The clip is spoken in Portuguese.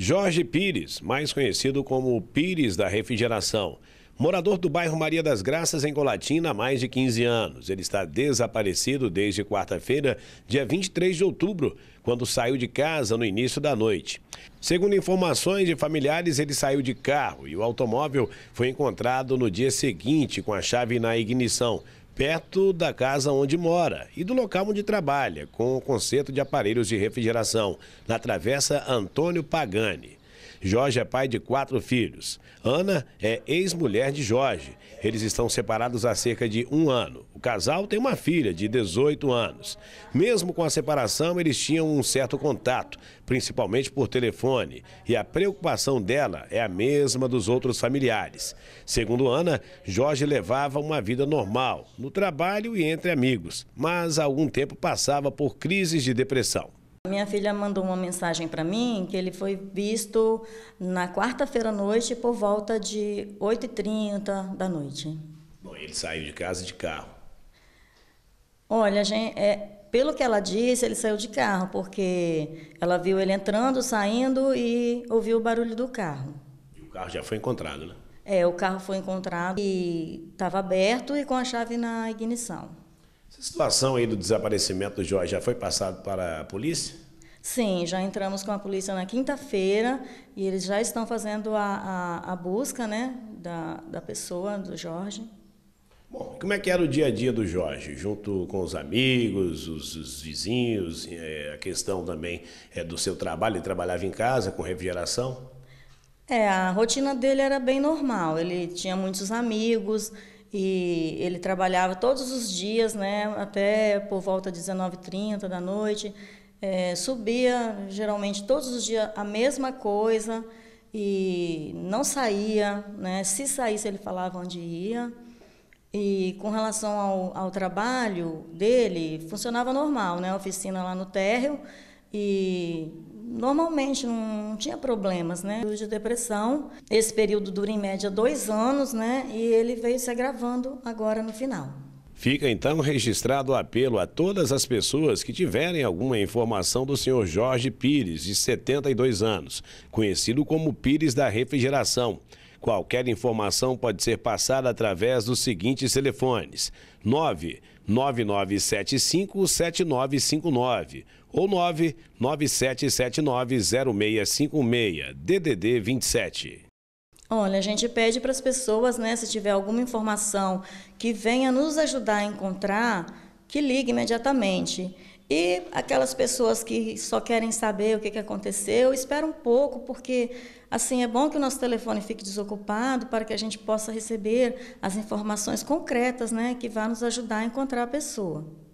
Jorge Pires, mais conhecido como Pires da Refrigeração, morador do bairro Maria das Graças, em Colatina, há mais de 15 anos. Ele está desaparecido desde quarta-feira, dia 23 de outubro, quando saiu de casa no início da noite. Segundo informações de familiares, ele saiu de carro e o automóvel foi encontrado no dia seguinte com a chave na ignição perto da casa onde mora e do local onde trabalha, com o conceito de aparelhos de refrigeração, na Travessa Antônio Pagani. Jorge é pai de quatro filhos. Ana é ex-mulher de Jorge. Eles estão separados há cerca de um ano. O casal tem uma filha de 18 anos. Mesmo com a separação, eles tinham um certo contato, principalmente por telefone. E a preocupação dela é a mesma dos outros familiares. Segundo Ana, Jorge levava uma vida normal, no trabalho e entre amigos, mas há algum tempo passava por crises de depressão. Minha filha mandou uma mensagem para mim que ele foi visto na quarta-feira à noite por volta de 8h30 da noite. Bom, ele saiu de casa de carro. Olha, gente, é, pelo que ela disse, ele saiu de carro, porque ela viu ele entrando, saindo e ouviu o barulho do carro. E o carro já foi encontrado, né? É, o carro foi encontrado e estava aberto e com a chave na ignição. Essa situação aí do desaparecimento do Jorge já foi passado para a polícia? Sim, já entramos com a polícia na quinta-feira e eles já estão fazendo a, a, a, busca né, da, da pessoa, do Jorge. Bom, como é que era o dia a dia do Jorge, junto com os amigos, os, os vizinhos, é, a questão também é, do seu trabalho, ele trabalhava em casa com refrigeração? É, a rotina dele era bem normal, ele tinha muitos amigos, e ele trabalhava todos os dias, né, até por volta de 19h30 da noite. É, subia geralmente todos os dias a mesma coisa e não saía, né? Se saísse ele falava onde ia. E com relação ao, ao trabalho dele, funcionava normal, né? A oficina lá no térreo, e normalmente não tinha problemas, né? De depressão. Esse período dura em média dois anos, né? E ele veio se agravando agora no final. Fica então registrado o apelo a todas as pessoas que tiverem alguma informação do senhor Jorge Pires, de 72 anos, conhecido como Pires da Refrigeração Qualquer informação pode ser passada através dos seguintes telefones: 999757959 ou 997790656, DDD 27. Olha, a gente pede para as pessoas, né, se tiver alguma informação que venha nos ajudar a encontrar, que ligue imediatamente. E aquelas pessoas que só querem saber o que, que aconteceu, espera um pouco, porque assim é bom que o nosso telefone fique desocupado para que a gente possa receber as informações concretas né, que vá nos ajudar a encontrar a pessoa.